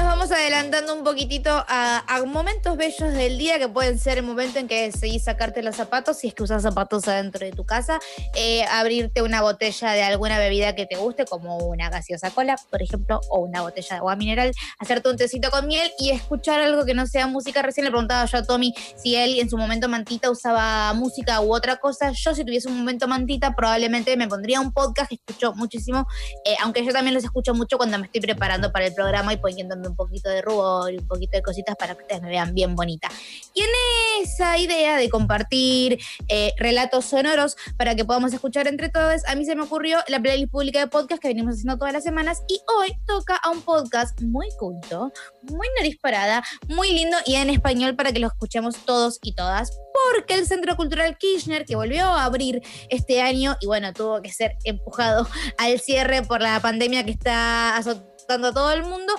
nos vamos adelantando un poquitito a, momentos bellos del día que pueden ser el momento en que decidís sacarte los zapatos, si es que usas zapatos adentro de tu casa, eh, abrirte una botella de alguna bebida que te guste, como una gaseosa cola, por ejemplo, o una botella de agua mineral, hacerte un tecito con miel y escuchar algo que no sea música. Recién le preguntaba yo a Tommy si él en su momento mantita usaba música u otra cosa. Yo si tuviese un momento mantita probablemente me pondría un podcast escucho muchísimo, eh, aunque yo también los escucho mucho cuando me estoy preparando para el programa y poniéndome un poquito de rubor y un poquito de cositas para que ustedes me vean bien bonita. Y en esa idea de compartir eh, relatos sonoros para que podamos escuchar entre todos, a mí se me ocurrió la playlist pública de podcast que venimos haciendo todas las semanas y hoy toca a un podcast muy culto, muy nariz parada, muy lindo y en español para que lo escuchemos todos y todas porque el Centro Cultural Kirchner, que volvió a abrir este año y bueno, tuvo que ser empujado al cierre por la pandemia que está azotando a todo el mundo,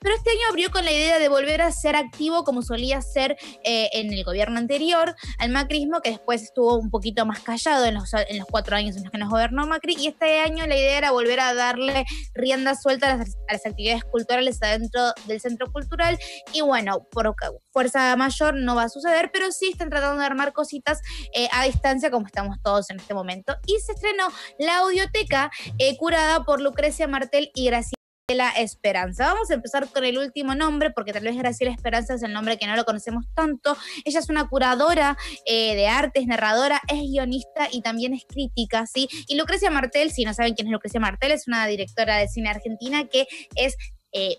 pero este año abrió con la idea de volver a ser activo como solía ser eh, en el gobierno anterior, al macrismo, que después estuvo un poquito más callado en los, cuatro años en los que nos gobernó Macri, y este año la idea era volver a darle rienda suelta a las, actividades culturales dentro del centro cultural, y bueno, por fuerza mayor no va a suceder, pero sí están tratando de armar cositas eh, a distancia como estamos todos en este momento. Y se estrenó la audioteca eh, curada por Lucrecia Martel y Graciela la Esperanza. Vamos a empezar con el último nombre, porque tal vez Graciela Esperanza es el nombre que no lo conocemos tanto. Ella es una curadora eh, de arte, es narradora, es guionista y también es crítica, ¿sí? Y Lucrecia Martel, si no saben quién es Lucrecia Martel, es una directora de cine argentina que es... Eh,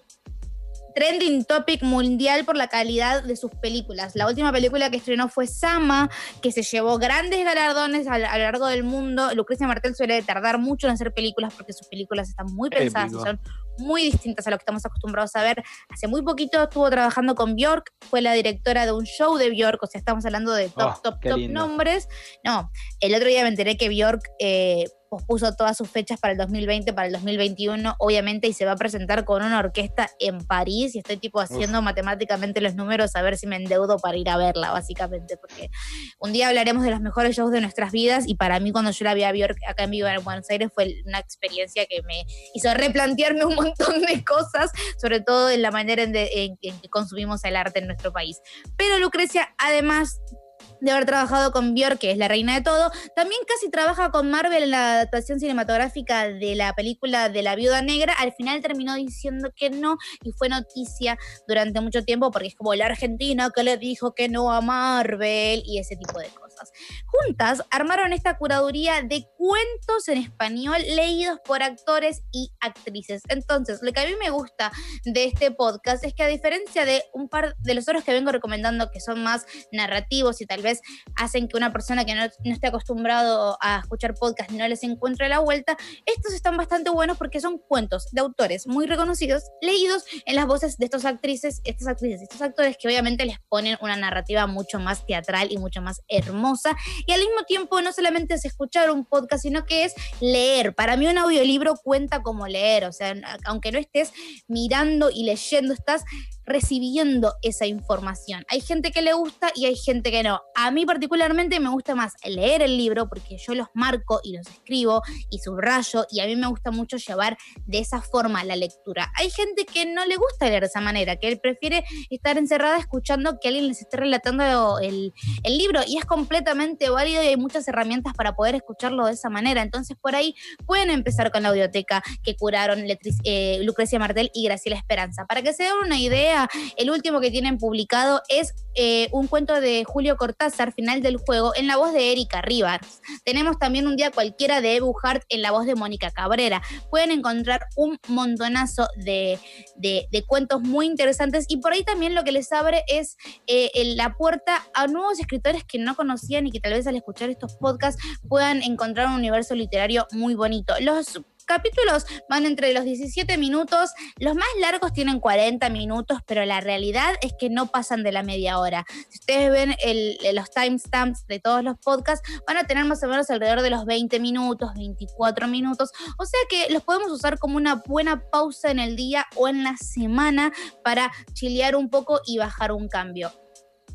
trending topic mundial por la calidad de sus películas. La última película que estrenó fue Sama, que se llevó grandes galardones a, lo largo del mundo. Lucrecia Martel suele tardar mucho en hacer películas porque sus películas están muy pensadas, y son muy distintas a lo que estamos acostumbrados a ver. Hace muy poquito estuvo trabajando con Bjork, fue la directora de un show de Bjork, o sea, estamos hablando de top, ah, top, top nombres. No, el otro día me enteré que Bjork eh, pospuso todas sus fechas para el 2020, para el 2021, obviamente, y se va a presentar con una orquesta en París. Y estoy tipo haciendo matemáticamente los números a ver si me endeudo para ir a verla, básicamente, porque un día hablaremos de los mejores shows de nuestras vidas. Y para mí, cuando yo la vi acá en vivo en Buenos Aires, fue una experiencia que me hizo replantearme un montón de cosas, sobre todo en la manera en, en que consumimos el arte en nuestro país. Pero Lucrecia, además de haber trabajado con Björk, que es la reina de todo. También casi trabaja con Marvel en la adaptación cinematográfica de la película de la Viuda Negra. Al final terminó diciendo que no y fue noticia durante mucho tiempo porque es como la Argentina que le dijo que no a Marvel y ese tipo de cosas juntas. armaron esta curaduría de cuentos en español leídos por actores y actrices. Entonces, lo que a mí me gusta de este podcast es que a diferencia de un par de los otros que vengo recomendando que son más narrativos y tal vez hacen que una persona que no, esté acostumbrado a escuchar podcast no les encuentre la vuelta, estos están bastante buenos porque son cuentos de autores muy reconocidos, leídos en las voces de estas actrices, estas actrices, estos actores que obviamente les ponen una narrativa mucho más teatral y mucho más hermosa y al mismo tiempo no solamente es escuchar un podcast, sino que es leer. Para mí un audiolibro cuenta como leer, o sea, aunque no estés mirando y leyendo, estás recibiendo esa información. Hay gente que le gusta y hay gente que no. A mí particularmente me gusta más leer el libro porque yo los marco y los escribo y subrayo y a mí me gusta mucho llevar de esa forma la lectura. Hay gente que no le gusta leer de esa manera, que él prefiere estar encerrada escuchando que alguien les esté relatando el, libro y es completamente válido y hay muchas herramientas para poder escucharlo de esa manera. Entonces por ahí pueden empezar con la audioteca que curaron eh, Lucrecia Martel y Graciela Esperanza. Para que se den una idea, el último que tienen publicado es eh, un cuento de Julio Cortázar, Final del Juego, en la voz de Erika Rivas. Tenemos también un día cualquiera de Ebu Hart en la voz de Mónica Cabrera. Pueden encontrar un montonazo de, de, cuentos muy interesantes y por ahí también lo que les abre es eh, la puerta a nuevos escritores que no conocían y que tal vez al escuchar estos podcasts puedan encontrar un universo literario muy bonito. Los capítulos van entre los 17 minutos, los más largos tienen 40 minutos, pero la realidad es que no pasan de la media hora. Si ustedes ven eh, los timestamps de todos los podcasts, van a tener más o menos alrededor de los 20 minutos, 24 minutos, o sea que los podemos usar como una buena pausa en el día o en la semana para chilear un poco y bajar un cambio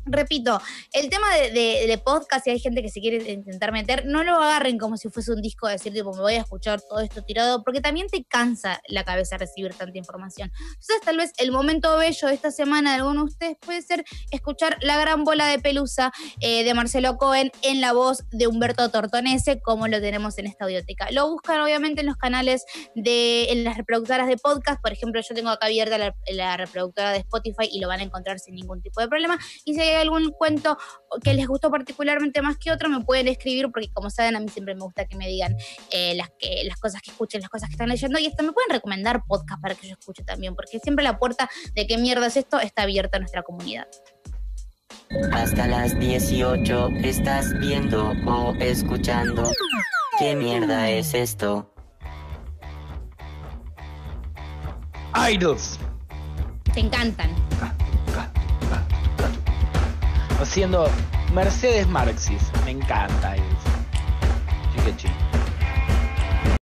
repito, el tema de, podcast, si hay gente que se quiere intentar meter, no lo agarren como si fuese un disco de decir, tipo, me voy a escuchar todo esto tirado, porque también te cansa la cabeza recibir tanta información. Entonces, tal vez el momento bello de esta semana de alguno de ustedes puede ser escuchar La Gran Bola de Pelusa eh, de Marcelo Cohen en la voz de Humberto Tortonese, como lo tenemos en esta audioteca. Lo buscan, obviamente, en los canales de las reproductoras de podcast. Por ejemplo, yo tengo acá abierta la, la reproductora de Spotify y lo van a encontrar sin ningún tipo de problema. Y si algún cuento que les gustó particularmente más que otro, me pueden escribir, porque como saben, a mí siempre me gusta que me digan eh, las, que, las cosas que escuchen, las cosas que están leyendo, y esto me pueden recomendar podcast para que yo escuche también, porque siempre la puerta de qué mierda es esto está abierta a nuestra comunidad. Hasta las 18 estás viendo o escuchando. ¿Qué mierda es esto? Idols. Te encantan. Ah haciendo Mercedes Marxis. Me encanta eso. Chique que